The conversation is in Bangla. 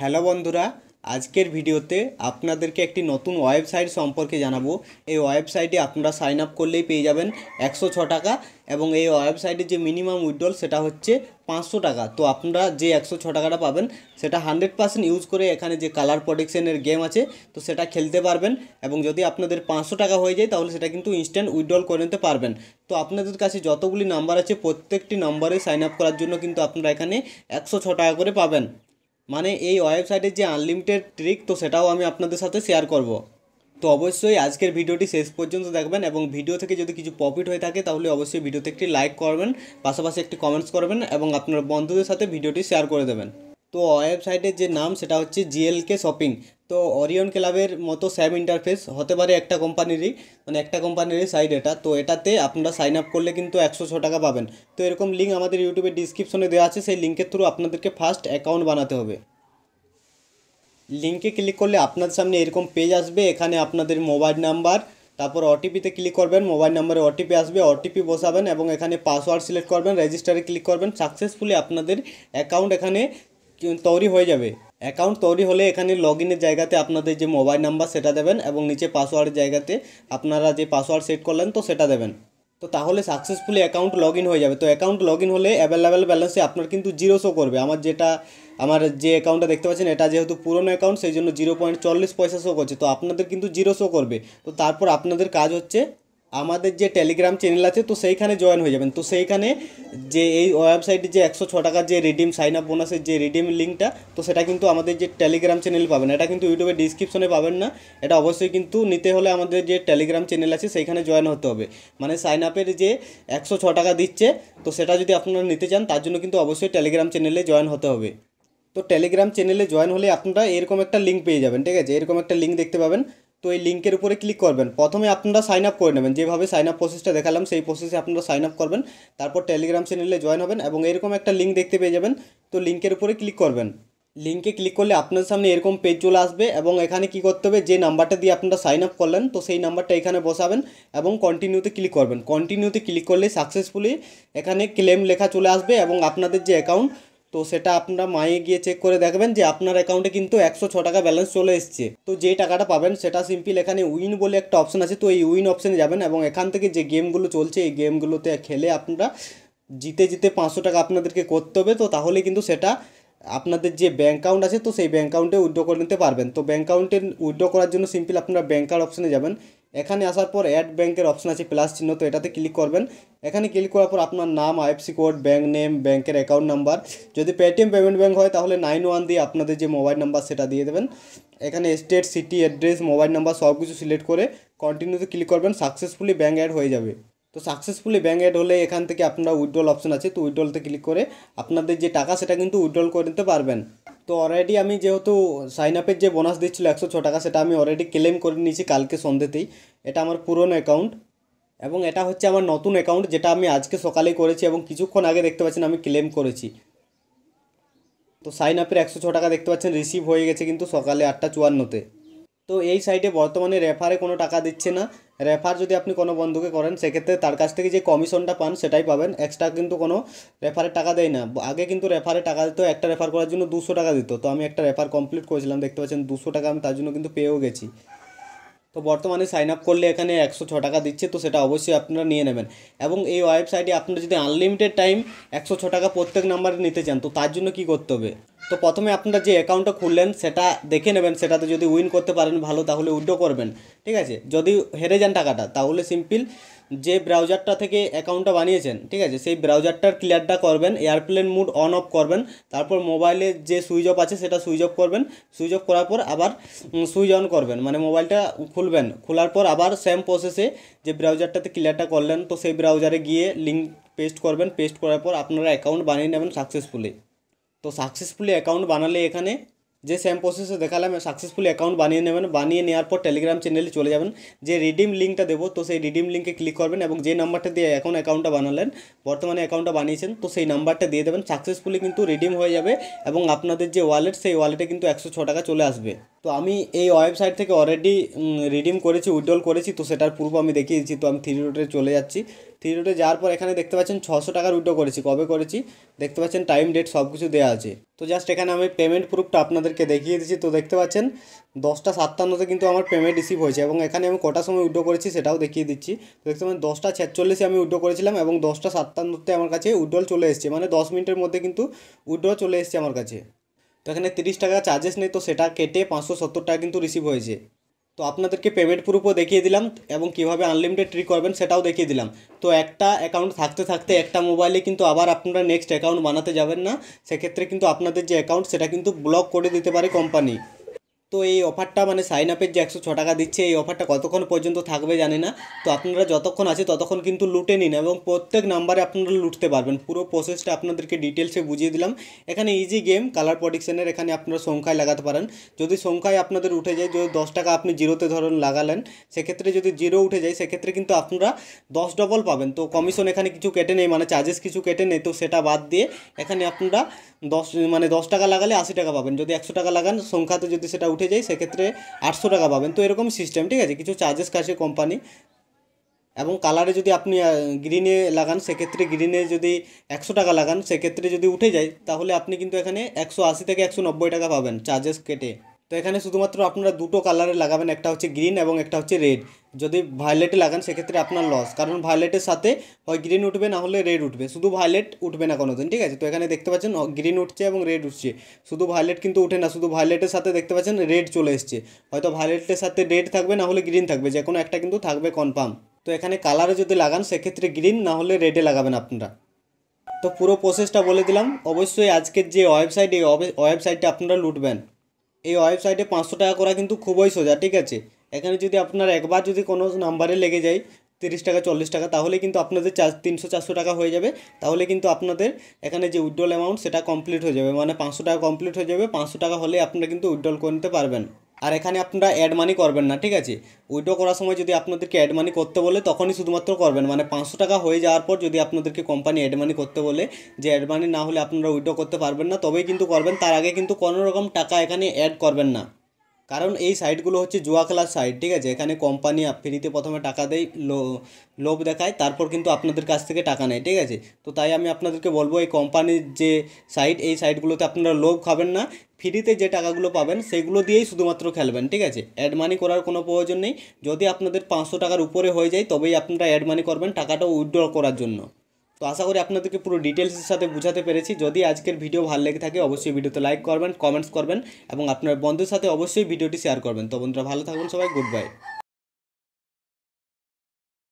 হ্যালো বন্ধুরা আজকের ভিডিওতে আপনাদেরকে একটি নতুন ওয়েবসাইট সম্পর্কে জানাবো এই ওয়েবসাইটে আপনারা সাইন আপ করলেই পেয়ে যাবেন একশো টাকা এবং এই ওয়েবসাইটে যে মিনিমাম উইড্রল সেটা হচ্ছে পাঁচশো টাকা তো আপনারা যে একশো ছ টাকাটা পাবেন সেটা হান্ড্রেড পার্সেন্ট ইউজ করে এখানে যে কালার প্রোটেকশনের গেম আছে তো সেটা খেলতে পারবেন এবং যদি আপনাদের পাঁচশো টাকা হয়ে যায় তাহলে সেটা কিন্তু ইনস্ট্যান্ট উইড্রল করে নিতে পারবেন তো আপনাদের কাছে যতগুলি নাম্বার আছে প্রত্যেকটি নম্বরে সাইন আপ করার জন্য কিন্তু আপনারা এখানে একশো ছ টাকা করে পাবেন মানে এই ওয়েবসাইটের যে আনলিমিটেড ট্রিক তো সেটাও আমি আপনাদের সাথে শেয়ার করব তো অবশ্যই আজকের ভিডিওটি শেষ পর্যন্ত দেখবেন এবং ভিডিও থেকে যদি কিছু প্রফিট হয়ে থাকে তাহলে অবশ্যই ভিডিওতে একটি লাইক করবেন পাশাপাশি একটি কমেন্টস করবেন এবং আপনার বন্ধুদের সাথে ভিডিওটি শেয়ার করে দেবেন তো ওয়েবসাইটের যে নাম সেটা হচ্ছে জিএলকে শপিং তো অরিয়ন ক্লাবের মতো স্যাম ইন্টারফেস হতে পারে একটা কোম্পানিরই মানে একটা কোম্পানিরই সাইট এটা তো এটাতে আপনারা সাইন আপ করলে কিন্তু একশো ছ টাকা পাবেন তো এরকম লিঙ্ক আমাদের ইউটিউবের ডিসক্রিপশনে দেওয়া আছে সেই লিঙ্কের থ্রু আপনাদেরকে ফার্স্ট অ্যাকাউন্ট বানাতে হবে লিঙ্কে ক্লিক করলে আপনার সামনে এরকম পেজ আসবে এখানে আপনাদের মোবাইল নাম্বার তারপর ওটিপিতে ক্লিক করবেন মোবাইল নাম্বারে ওটিপি আসবে ওটিপি বসাবেন এবং এখানে পাসওয়ার্ড সিলেক্ট করবেন রেজিস্টারে ক্লিক করবেন সাকসেসফুলি আপনাদের অ্যাকাউন্ট এখানে তৈরি হয়ে যাবে অ্যাকাউন্ট তৈরি হলে এখানে লগ ইনের জায়গাতে আপনাদের যে মোবাইল নাম্বার সেটা দেবেন এবং নিচে পাসওয়ার্ডের জায়গাতে আপনারা যে পাসওয়ার্ড সেট করলেন তো সেটা দেবেন তো তাহলে সাকসেসফুলি অ্যাকাউন্ট লগ হয়ে যাবে তো অ্যাকাউন্ট লগ হলে অ্যাভেলেবেল ব্যালেন্সে আপনার কিন্তু জিরো শো করবে আমার যেটা আমার যে অ্যাকাউন্টটা দেখতে পাচ্ছেন এটা যেহেতু পুরনো অ্যাকাউন্ট সেই জন্য জিরো পয়েন্ট চল্লিশ পয়সা শো করছে তো আপনাদের কিন্তু জিরো শো করবে তো তারপর আপনাদের কাজ হচ্ছে আমাদের যে টেলিগ্রাম চ্যানেল আছে তো সেইখানে জয়েন হয়ে যাবেন তো সেইখানে যে এই ওয়েবসাইটে যে একশো ছ টাকার যে রিডিম সাইন আপ বোনাসের যে রিডিম লিঙ্কটা তো সেটা কিন্তু আমাদের যে টেলিগ্রাম চ্যানেল পাবেন এটা কিন্তু ইউটিউবে ডিসক্রিপশনে পাবেন না এটা অবশ্যই কিন্তু নিতে হলে আমাদের যে টেলিগ্রাম চ্যানেল আছে সেইখানে জয়েন হতে হবে মানে সাইন আপের যে একশো ছ টাকা দিচ্ছে তো সেটা যদি আপনারা নিতে চান তার জন্য কিন্তু অবশ্যই টেলিগ্রাম চ্যানেলে জয়েন হতে হবে তো টেলিগ্রাম চ্যানেলে জয়েন হলে আপনারা এরকম একটা লিঙ্ক পেয়ে যাবেন ঠিক আছে এরকম একটা লিঙ্ক দেখতে পাবেন তো এই লিঙ্কের উপরে ক্লিক করবেন প্রথমে আপনারা সাইন আপ করে নেবেন যেভাবে সাইন আপ প্রসেসটা দেখালাম সেই প্রসেসে আপনারা সাইন আপ করবেন তারপর টেলিগ্রাম চ্যানেলে জয়েন হবেন এবং এরকম একটা লিঙ্ক দেখতে পেয়ে যাবেন তো লিঙ্কের উপরে ক্লিক করবেন লিঙ্কে ক্লিক করলে আপনার সামনে এরকম পেজ চলে আসবে এবং এখানে কি করতে হবে যে নাম্বারটা দিয়ে আপনারা সাইন আপ করলেন তো সেই নাম্বারটা এখানে বসাবেন এবং কন্টিনিউতে ক্লিক করবেন কন্টিনিউতে ক্লিক করলে সাকসেসফুলি এখানে ক্লেম লেখা চলে আসবে এবং আপনাদের যে অ্যাকাউন্ট তো সেটা আপনারা মায়ে গিয়ে চেক করে দেখবেন যে আপনার অ্যাকাউন্টে কিন্তু একশো ছ টাকা ব্যালেন্স চলে এসছে তো যে টাকাটা পাবেন সেটা সিম্পল এখানে উইন বলে একটা অপশন আছে তো এই উইন অপশানে যাবেন এবং এখান থেকে যে গেমগুলো চলছে এই গেমগুলোতে খেলে আপনারা জিতে জিতে পাঁচশো টাকা আপনাদেরকে করতে হবে তো তাহলে কিন্তু সেটা আপনাদের যে ব্যাঙ্ক অ্যাকাউন্ট আছে তো সেই ব্যাঙ্ক অ্যাকাউন্টে উইড্রো করে নিতে পারবেন তো ব্যাঙ্ক অ্যাকাউন্টে উইড্রো করার জন্য সিম্পল আপনারা ব্যাঙ্কার অপশনে যাবেন এখানে আসার পর অ্যাড ব্যাঙ্কের অপশন আছে প্লাস চিহ্ন তো এটাতে ক্লিক করবেন এখানে ক্লিক করার পর আপনার নাম আইএফসি কোড ব্যাঙ্ক নেম ব্যাঙ্কের অ্যাকাউন্ট নাম্বার যদি পেটিএম পেমেন্ট ব্যাঙ্ক হয় তাহলে নাইন ওয়ান দিয়ে আপনাদের যে মোবাইল নাম্বার সেটা দিয়ে দেবেন এখানে state city address mobile number সব কিছু সিলেক্ট করে কন্টিনিউতে ক্লিক করবেন সাকসেসফুলি ব্যাঙ্ক অ্যাড হয়ে যাবে তো সাকসেসফুলি ব্যাঙ্ক অ্যাড হলে এখান থেকে আপনারা উইড্রল অপশন আছে তো উইড্রলতে ক্লিক করে আপনাদের যে টাকা সেটা কিন্তু উইড্রল করে নিতে পারবেন তো অলরেডি আমি যেহেতু সাইন আপের যে বোনাস দিচ্ছিলো একশো ছ টাকা সেটা আমি অলরেডি ক্লেম করে নিয়েছি কালকে সন্ধ্যেতেই এটা আমার পুরনো অ্যাকাউন্ট এবং এটা হচ্ছে আমার নতুন অ্যাকাউন্ট যেটা আমি আজকে সকালে করেছি এবং কিছুক্ষণ আগে দেখতে পাচ্ছেন আমি ক্লেম করেছি তো সাইন আপের একশো ছ টাকা দেখতে পাচ্ছেন রিসিভ হয়ে গেছে কিন্তু সকালে আটটা চুয়ান্নতে তো এই সাইটে বর্তমানে রেফারে কোনো টাকা দিচ্ছে না রেফার যদি আপনি কোনো বন্ধুকে করেন সেক্ষেত্রে তার কাছ থেকে যে কমিশনটা পান সেটাই পাবেন এক্সট্রা কিন্তু কোনো রেফারের টাকা দেয় না আগে কিন্তু রেফারের টাকা দিত একটা রেফার করার জন্য দুশো টাকা দিত তো আমি একটা রেফার কমপ্লিট করেছিলাম দেখতে পাচ্ছেন দুশো টাকা আমি তার জন্য কিন্তু পেয়েও গেছি তো বর্তমানে সাইন আপ করলে এখানে একশো ছ টাকা দিচ্ছে তো সেটা অবশ্যই আপনারা নিয়ে নেবেন এবং এই ওয়েবসাইটে আপনারা যদি আনলিমিটেড টাইম একশো ছ টাকা প্রত্যেক নাম্বারে নিতে চান তো তার জন্য কি করতে হবে তো প্রথমে আপনারা যে অ্যাকাউন্টটা খুললেন সেটা দেখে নেবেন সেটাতে যদি উইন করতে পারেন ভালো তাহলে উইড্রো করবেন ঠিক আছে যদি হেরে যান টাকাটা তাহলে সিম্পল যে ব্রাউজারটা থেকে অ্যাকাউন্টটা বানিয়েছেন ঠিক আছে সেই ব্রাউজারটার ক্লিয়ারটা করবেন এয়ারপ্লেন মুড অন অফ করবেন তারপর মোবাইলে যে সুইচ অফ আছে সেটা সুইচ অফ করবেন সুইচ অফ করার পর আবার সুইচ অন করবেন মানে মোবাইলটা খুলবেন খোলার পর আবার সেম প্রসেসে যে ব্রাউজারটাতে ক্লিয়ারটা করলেন তো সেই ব্রাউজারে গিয়ে লিঙ্ক পেস্ট করবেন পেস্ট করার পর আপনারা অ্যাকাউন্ট বানিয়ে নেবেন সাকসেসফুলি তো সাকসেসফুলি অ্যাকাউন্ট বানালে এখানে যে সেম প্রসেসে দেখালাম সাকসেসফুলি অ্যাকাউন্ট বানিয়ে নেবেন বানিয়ে নেওয়ার পর টেলিগ্রাম চ্যানেলে চলে যাবেন যে রিডিম লিঙ্কটা দেবো তো সেই রিডিম লিঙ্কে ক্লিক করবেন এবং যে নাম্বারটা দিয়ে এখন অ্যাকাউন্টটা বানালেন বর্তমানে অ্যাকাউন্টটা বানিয়েছেন তো সেই নাম্বারটা দিয়ে দেবেন সাকসেসফুলি কিন্তু রিডিম হয়ে যাবে এবং আপনাদের যে ওয়ালেট সেই ওয়ালেটে কিন্তু একশো ছ টাকা চলে আসবে তো আমি এই ওয়েবসাইট থেকে অলরেডি রিডিম করেছি উইড্রল করেছি তো সেটার পূর্ব আমি দেখিয়েছি তো আমি থ্রি রোডে চলে যাচ্ছি থ্রি রুটে যাওয়ার পর এখানে দেখতে পাচ্ছেন ছশো টাকার উইড্রো করেছি কবে করেছি দেখতে পাচ্ছেন টাইম ডেট সব কিছু দেওয়া আছে তো জাস্ট এখানে আমি পেমেন্ট প্রুফটা আপনাদেরকে দেখিয়ে দিচ্ছি তো দেখতে পাচ্ছেন দশটা সাতান্নতে কিন্তু আমার পেমেন্ট রিসিভ হয়েছে এবং এখানে আমি কটা সময় উইড্রো করেছি সেটাও দেখিয়ে দিচ্ছি দেখতে পাচ্ছেন দশটা ছেচল্লিশে আমি উইড্রো করেছিলাম এবং দশটা সাতান্নতে আমার কাছে উইড্রল চলে এসছে মানে দশ মিনিটের মধ্যে কিন্তু উইড্রো চলে এসছে আমার কাছে তো এখানে তিরিশ টাকা চার্জেস নেই তো সেটা কেটে পাঁচশো সত্তর টাকা কিন্তু রিসিভ হয়েছে তো আপনাদেরকে পেমেন্ট প্রুফও দেখিয়ে দিলাম এবং কিভাবে আনলিমিটেড ট্রি করবেন সেটাও দেখিয়ে দিলাম তো একটা অ্যাকাউন্ট থাকতে থাকতে একটা মোবাইলে কিন্তু আবার আপনারা নেক্সট অ্যাকাউন্ট বানাতে যাবেন না সেক্ষেত্রে কিন্তু আপনাদের যে অ্যাকাউন্ট সেটা কিন্তু ব্লক করে দিতে পারে কোম্পানি তো এই অফারটা মানে সাইন আপের যে একশো ছ টাকা দিচ্ছে এই অফারটা কতক্ষণ পর্যন্ত থাকবে জানি না তো আপনারা যতক্ষণ আছে ততক্ষণ কিন্তু লুটে নিন এবং প্রত্যেক নাম্বারে আপনারা লুটতে পারবেন পুরো প্রসেসটা আপনাদেরকে ডিটেলসে বুঝিয়ে দিলাম এখানে ইজি গেম কালার প্রডিকশনের এখানে আপনারা সংখ্যায় লাগাতে পারেন যদি সংখ্যায় আপনাদের উঠে যায় যদি দশ টাকা আপনি জিরোতে ধরুন লাগালেন সেক্ষেত্রে যদি জিরো উঠে যায় সেক্ষেত্রে কিন্তু আপনারা দশ ডবল পাবেন তো কমিশন এখানে কিছু কেটে নেই মানে চার্জেস কিছু কেটে নেই তো সেটা বাদ দিয়ে এখানে আপনারা দশ মানে দশ টাকা লাগালে আশি টাকা পাবেন যদি একশো টাকা লাগান সংখ্যাতে যদি সেটা উঠে যায় সেক্ষেত্রে আটশো টাকা পাবেন তো এরকম সিস্টেম ঠিক আছে কিছু চার্জেস কাছে কোম্পানি এবং কালারে যদি আপনি গ্রিনে লাগান সেক্ষেত্রে গ্রিনে যদি একশো টাকা লাগান সেক্ষেত্রে যদি উঠে যায় তাহলে আপনি কিন্তু এখানে একশো আশি থেকে একশো নব্বই টাকা পাবেন চার্জেস কেটে তো এখানে শুধুমাত্র আপনারা দুটো কালারে লাগাবেন একটা হচ্ছে গ্রিন এবং একটা হচ্ছে রেড যদি ভায়োলেটে লাগান সেক্ষেত্রে আপনার লস কারণ ভায়োলেটের সাথে হয় গ্রিন উঠবে না হলে রেড উঠবে শুধু ভায়োলেট উঠবে না কোনো দিন ঠিক আছে তো এখানে দেখতে পাচ্ছেন গ্রিন উঠছে এবং রেড উঠছে শুধু ভায়োলেট কিন্তু উঠে না শুধু ভায়োলেটের সাথে দেখতে পাচ্ছেন রেড চলে এসছে হয়তো ভায়োলেটের সাথে রেড থাকবে না হলে গ্রিন থাকবে যে কোনো একটা কিন্তু থাকবে কনফার্ম তো এখানে কালারে যদি লাগান সেক্ষেত্রে গ্রিন না হলে রেডে লাগাবেন আপনারা তো পুরো প্রসেসটা বলে দিলাম অবশ্যই আজকের যে ওয়েবসাইট এই ওয়েবসাইটটা আপনারা লুটবেন এই ওয়েবসাইটে পাঁচশো টাকা করা কিন্তু খুবই সোজা ঠিক আছে এখানে যদি আপনার একবার যদি কোনো নাম্বারে লেগে যায় তিরিশ টাকা চল্লিশ টাকা তাহলে কিন্তু আপনাদের চার তিনশো চারশো টাকা হয়ে যাবে তাহলে কিন্তু আপনাদের এখানে যে উইড্রল অ্যামাউন্ট সেটা কমপ্লিট হয়ে যাবে মানে পাঁচশো টাকা কমপ্লিট হয়ে যাবে পাঁচশো টাকা হলে আপনারা কিন্তু উইড্রল করে নিতে পারবেন আর এখানে আপনারা অ্যাড মানি করবেন না ঠিক আছে উইড্রো করার সময় যদি আপনাদেরকে অ্যাড মানি করতে বলে তখনই শুধুমাত্র করবেন মানে পাঁচশো টাকা হয়ে যাওয়ার পর যদি আপনাদেরকে কোম্পানি অ্যাড মানি করতে বলে যে অ্যাড মানি না হলে আপনারা উইড্রো করতে পারবেন না তবেই কিন্তু করবেন তার আগে কিন্তু কোনো রকম টাকা এখানে অ্যাড করবেন না কারণ এই সাইটগুলো হচ্ছে জুয়া খেলার সাইট ঠিক আছে এখানে কোম্পানি ফ্রিতে প্রথমে টাকা দেয় লো লোভ দেখায় তারপর কিন্তু আপনাদের কাছ থেকে টাকা নেয় ঠিক আছে তো তাই আমি আপনাদেরকে বলবো এই কোম্পানির যে সাইট এই সাইটগুলোতে আপনারা লোভ খাবেন না ফ্রিতে যে টাকাগুলো পাবেন সেগুলো দিয়েই শুধুমাত্র খেলবেন ঠিক আছে অ্যাড মানি করার কোনো প্রয়োজন নেই যদি আপনাদের পাঁচশো টাকার উপরে হয়ে যায় তবেই আপনারা অ্যাড মানি করবেন টাকাটা উইথড্র করার জন্য তো আশা করি আপনাদেরকে পুরো ডিটেলসের সাথে বুঝাতে পেরেছি যদি আজকের ভিডিও ভালো লেগে থাকে অবশ্যই ভিডিওতে লাইক করবেন কমেন্টস করবেন এবং আপনার বন্ধুর সাথে অবশ্যই ভিডিওটি শেয়ার করবেন তো বন্ধুরা ভালো থাকবেন সবাই গুড বাই